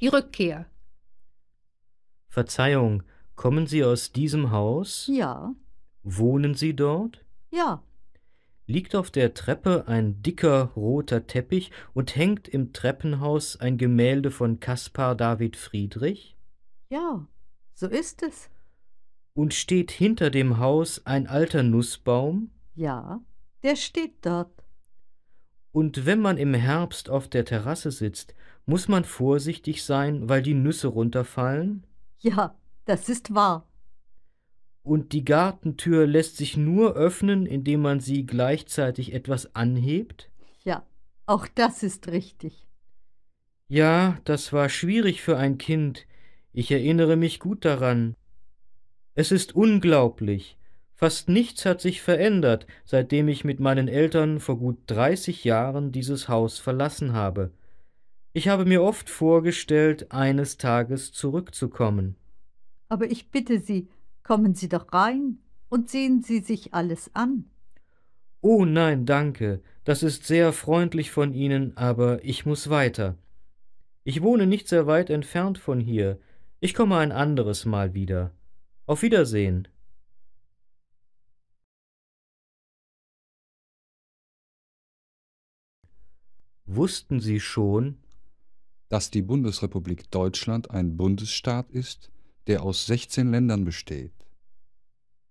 die Rückkehr. Verzeihung, kommen Sie aus diesem Haus? Ja. Wohnen Sie dort? Ja. Liegt auf der Treppe ein dicker roter Teppich und hängt im Treppenhaus ein Gemälde von Kaspar David Friedrich? Ja, so ist es. Und steht hinter dem Haus ein alter Nussbaum? Ja, der steht dort. Und wenn man im Herbst auf der Terrasse sitzt, muss man vorsichtig sein, weil die Nüsse runterfallen? Ja, das ist wahr. Und die Gartentür lässt sich nur öffnen, indem man sie gleichzeitig etwas anhebt? Ja, auch das ist richtig. Ja, das war schwierig für ein Kind. Ich erinnere mich gut daran. Es ist unglaublich. Fast nichts hat sich verändert, seitdem ich mit meinen Eltern vor gut dreißig Jahren dieses Haus verlassen habe. Ich habe mir oft vorgestellt, eines Tages zurückzukommen. Aber ich bitte Sie, kommen Sie doch rein und sehen Sie sich alles an. Oh nein, danke, das ist sehr freundlich von Ihnen, aber ich muss weiter. Ich wohne nicht sehr weit entfernt von hier. Ich komme ein anderes Mal wieder. Auf Wiedersehen. Wussten Sie schon, dass die Bundesrepublik Deutschland ein Bundesstaat ist, der aus 16 Ländern besteht.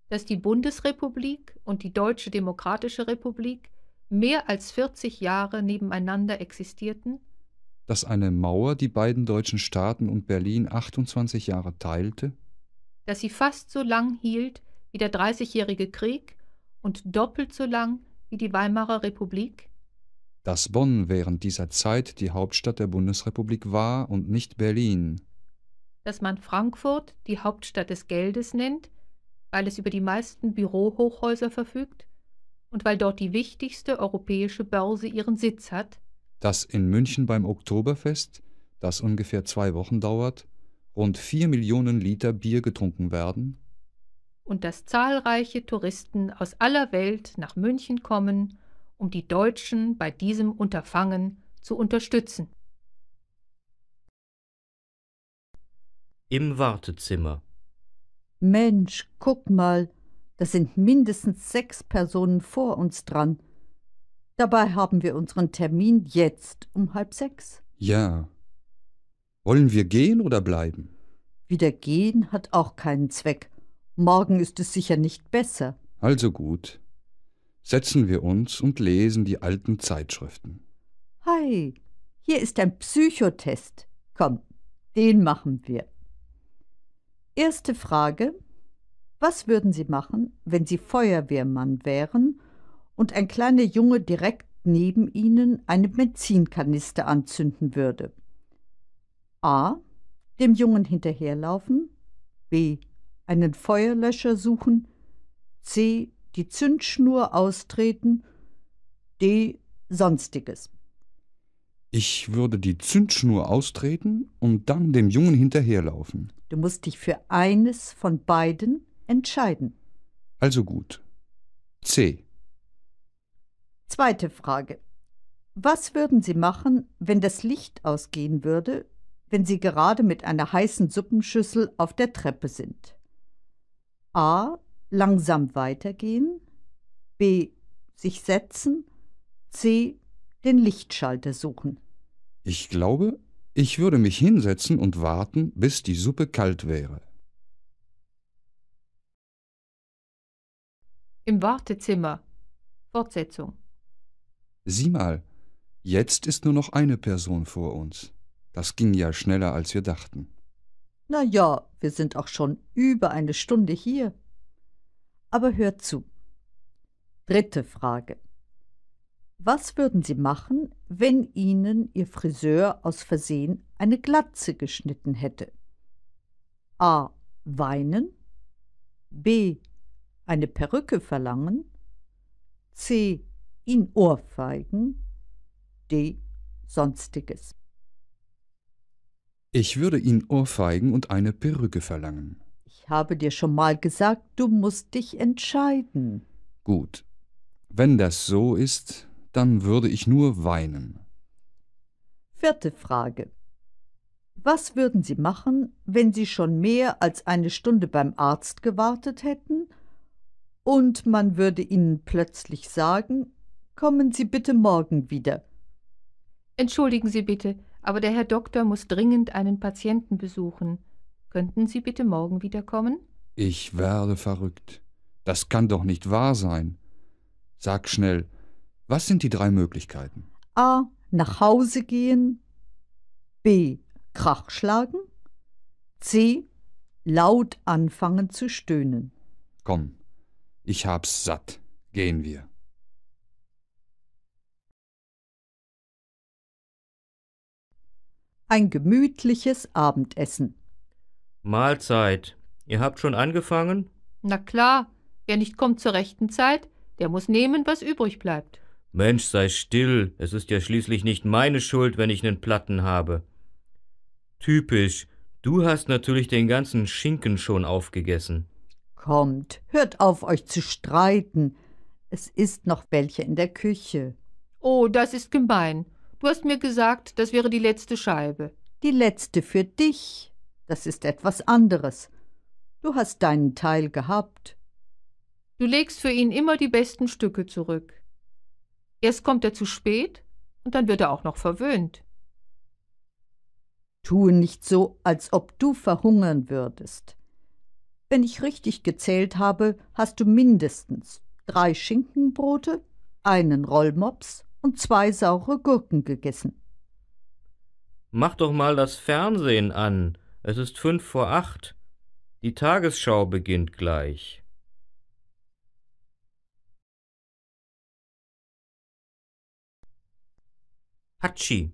Dass die Bundesrepublik und die Deutsche Demokratische Republik mehr als 40 Jahre nebeneinander existierten. Dass eine Mauer die beiden deutschen Staaten und Berlin 28 Jahre teilte. Dass sie fast so lang hielt wie der Dreißigjährige Krieg und doppelt so lang wie die Weimarer Republik dass Bonn während dieser Zeit die Hauptstadt der Bundesrepublik war und nicht Berlin. Dass man Frankfurt die Hauptstadt des Geldes nennt, weil es über die meisten Bürohochhäuser verfügt und weil dort die wichtigste europäische Börse ihren Sitz hat. Dass in München beim Oktoberfest, das ungefähr zwei Wochen dauert, rund vier Millionen Liter Bier getrunken werden. Und dass zahlreiche Touristen aus aller Welt nach München kommen, um die Deutschen bei diesem Unterfangen zu unterstützen. Im Wartezimmer. Mensch, guck mal, da sind mindestens sechs Personen vor uns dran. Dabei haben wir unseren Termin jetzt um halb sechs. Ja. Wollen wir gehen oder bleiben? Wieder gehen hat auch keinen Zweck. Morgen ist es sicher nicht besser. Also gut setzen wir uns und lesen die alten Zeitschriften. Hi, hier ist ein Psychotest. Komm, den machen wir. Erste Frage. Was würden Sie machen, wenn Sie Feuerwehrmann wären und ein kleiner Junge direkt neben Ihnen eine Benzinkanister anzünden würde? A. Dem Jungen hinterherlaufen. B. Einen Feuerlöscher suchen. C die Zündschnur austreten, D. Sonstiges. Ich würde die Zündschnur austreten und dann dem Jungen hinterherlaufen. Du musst dich für eines von beiden entscheiden. Also gut. C. Zweite Frage. Was würden Sie machen, wenn das Licht ausgehen würde, wenn Sie gerade mit einer heißen Suppenschüssel auf der Treppe sind? A langsam weitergehen, b. sich setzen, c. den Lichtschalter suchen. Ich glaube, ich würde mich hinsetzen und warten, bis die Suppe kalt wäre. Im Wartezimmer. Fortsetzung. Sieh mal, jetzt ist nur noch eine Person vor uns. Das ging ja schneller, als wir dachten. Na ja, wir sind auch schon über eine Stunde hier aber hört zu. Dritte Frage. Was würden Sie machen, wenn Ihnen Ihr Friseur aus Versehen eine Glatze geschnitten hätte? A. Weinen. B. Eine Perücke verlangen. C. Ihn ohrfeigen. D. Sonstiges. Ich würde ihn ohrfeigen und eine Perücke verlangen habe dir schon mal gesagt, du musst dich entscheiden. Gut. Wenn das so ist, dann würde ich nur weinen. Vierte Frage. Was würden Sie machen, wenn Sie schon mehr als eine Stunde beim Arzt gewartet hätten und man würde Ihnen plötzlich sagen, kommen Sie bitte morgen wieder? Entschuldigen Sie bitte, aber der Herr Doktor muss dringend einen Patienten besuchen. Könnten Sie bitte morgen wiederkommen? Ich werde verrückt. Das kann doch nicht wahr sein. Sag schnell, was sind die drei Möglichkeiten? A. Nach Hause gehen. B. Krach schlagen. C. Laut anfangen zu stöhnen. Komm, ich hab's satt. Gehen wir. Ein gemütliches Abendessen. Mahlzeit. Ihr habt schon angefangen? Na klar. Wer nicht kommt zur rechten Zeit, der muss nehmen, was übrig bleibt. Mensch, sei still. Es ist ja schließlich nicht meine Schuld, wenn ich einen Platten habe. Typisch. Du hast natürlich den ganzen Schinken schon aufgegessen. Kommt, hört auf, euch zu streiten. Es ist noch welche in der Küche. Oh, das ist gemein. Du hast mir gesagt, das wäre die letzte Scheibe. Die letzte für dich. Das ist etwas anderes. Du hast deinen Teil gehabt. Du legst für ihn immer die besten Stücke zurück. Erst kommt er zu spät und dann wird er auch noch verwöhnt. Tue nicht so, als ob du verhungern würdest. Wenn ich richtig gezählt habe, hast du mindestens drei Schinkenbrote, einen Rollmops und zwei saure Gurken gegessen. Mach doch mal das Fernsehen an, es ist fünf vor acht. Die Tagesschau beginnt gleich. Hatschi.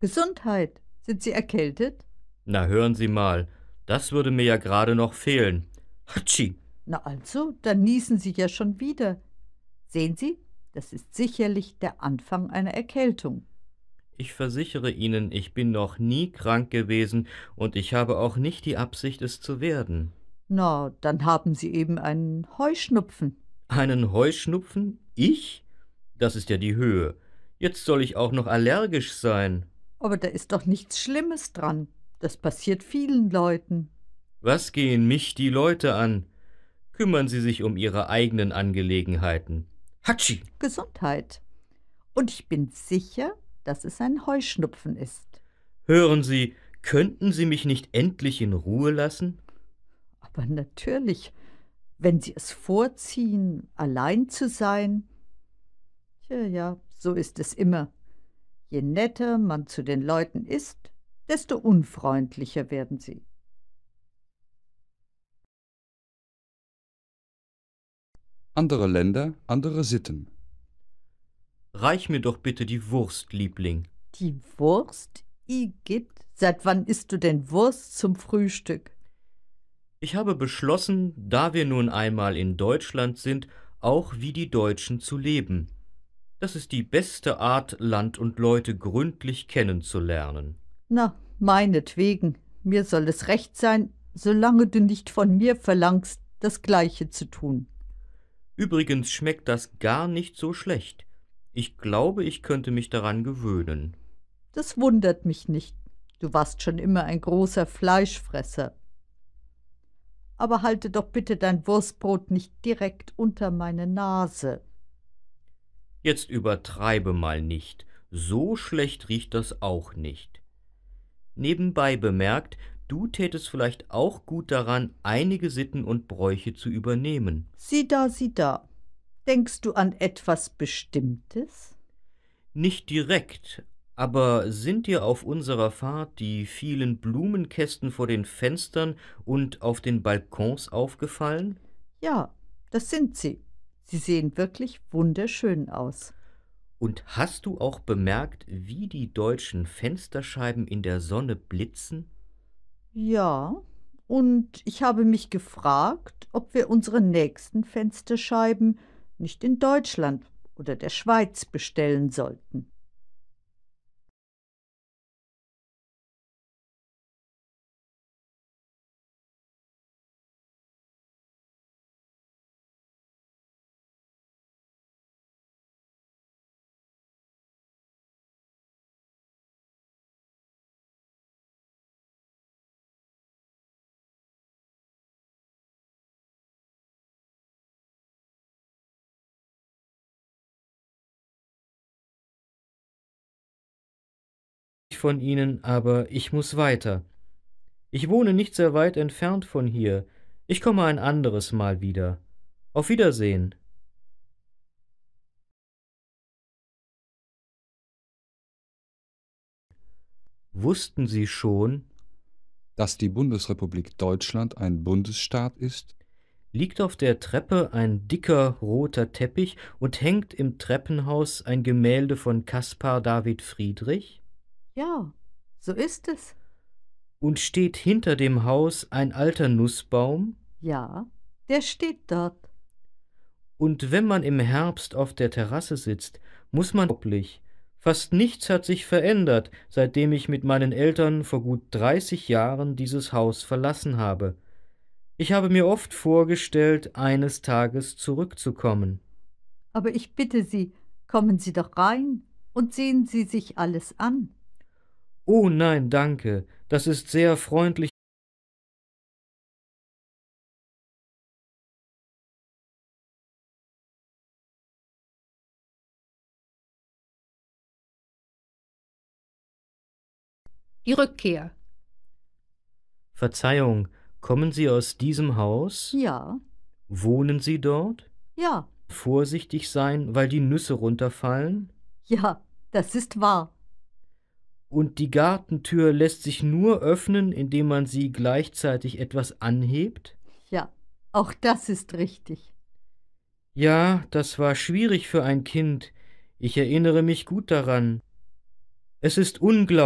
Gesundheit. Sind Sie erkältet? Na, hören Sie mal. Das würde mir ja gerade noch fehlen. Hatschi. Na also, dann niesen Sie ja schon wieder. Sehen Sie, das ist sicherlich der Anfang einer Erkältung. Ich versichere Ihnen, ich bin noch nie krank gewesen und ich habe auch nicht die Absicht, es zu werden. Na, dann haben Sie eben einen Heuschnupfen. Einen Heuschnupfen? Ich? Das ist ja die Höhe. Jetzt soll ich auch noch allergisch sein. Aber da ist doch nichts Schlimmes dran. Das passiert vielen Leuten. Was gehen mich die Leute an? Kümmern Sie sich um Ihre eigenen Angelegenheiten. Hatschi! Gesundheit. Und ich bin sicher, dass es ein Heuschnupfen ist. Hören Sie, könnten Sie mich nicht endlich in Ruhe lassen? Aber natürlich, wenn Sie es vorziehen, allein zu sein. Tja, ja, so ist es immer. Je netter man zu den Leuten ist, desto unfreundlicher werden sie. Andere Länder, andere Sitten. Reich mir doch bitte die Wurst, Liebling. Die Wurst? Igitt, seit wann isst du denn Wurst zum Frühstück? Ich habe beschlossen, da wir nun einmal in Deutschland sind, auch wie die Deutschen zu leben. Das ist die beste Art, Land und Leute gründlich kennenzulernen. Na, meinetwegen, mir soll es recht sein, solange du nicht von mir verlangst, das gleiche zu tun. Übrigens schmeckt das gar nicht so schlecht. Ich glaube, ich könnte mich daran gewöhnen. Das wundert mich nicht. Du warst schon immer ein großer Fleischfresser. Aber halte doch bitte dein Wurstbrot nicht direkt unter meine Nase. Jetzt übertreibe mal nicht. So schlecht riecht das auch nicht. Nebenbei bemerkt, du tätest vielleicht auch gut daran, einige Sitten und Bräuche zu übernehmen. Sieh da, sieh da. Denkst du an etwas Bestimmtes? Nicht direkt, aber sind dir auf unserer Fahrt die vielen Blumenkästen vor den Fenstern und auf den Balkons aufgefallen? Ja, das sind sie. Sie sehen wirklich wunderschön aus. Und hast du auch bemerkt, wie die deutschen Fensterscheiben in der Sonne blitzen? Ja, und ich habe mich gefragt, ob wir unsere nächsten Fensterscheiben nicht in Deutschland oder der Schweiz bestellen sollten. von Ihnen, aber ich muss weiter. Ich wohne nicht sehr weit entfernt von hier. Ich komme ein anderes Mal wieder. Auf Wiedersehen. Wussten Sie schon, dass die Bundesrepublik Deutschland ein Bundesstaat ist? Liegt auf der Treppe ein dicker roter Teppich und hängt im Treppenhaus ein Gemälde von Kaspar David Friedrich? Ja, so ist es. Und steht hinter dem Haus ein alter Nussbaum? Ja, der steht dort. Und wenn man im Herbst auf der Terrasse sitzt, muss man oblich. Fast nichts hat sich verändert, seitdem ich mit meinen Eltern vor gut dreißig Jahren dieses Haus verlassen habe. Ich habe mir oft vorgestellt, eines Tages zurückzukommen. Aber ich bitte Sie, kommen Sie doch rein und sehen Sie sich alles an. Oh nein, danke. Das ist sehr freundlich. Die Rückkehr. Verzeihung, kommen Sie aus diesem Haus? Ja. Wohnen Sie dort? Ja. Vorsichtig sein, weil die Nüsse runterfallen? Ja, das ist wahr und die Gartentür lässt sich nur öffnen, indem man sie gleichzeitig etwas anhebt? Ja, auch das ist richtig. Ja, das war schwierig für ein Kind. Ich erinnere mich gut daran. Es ist unglaublich.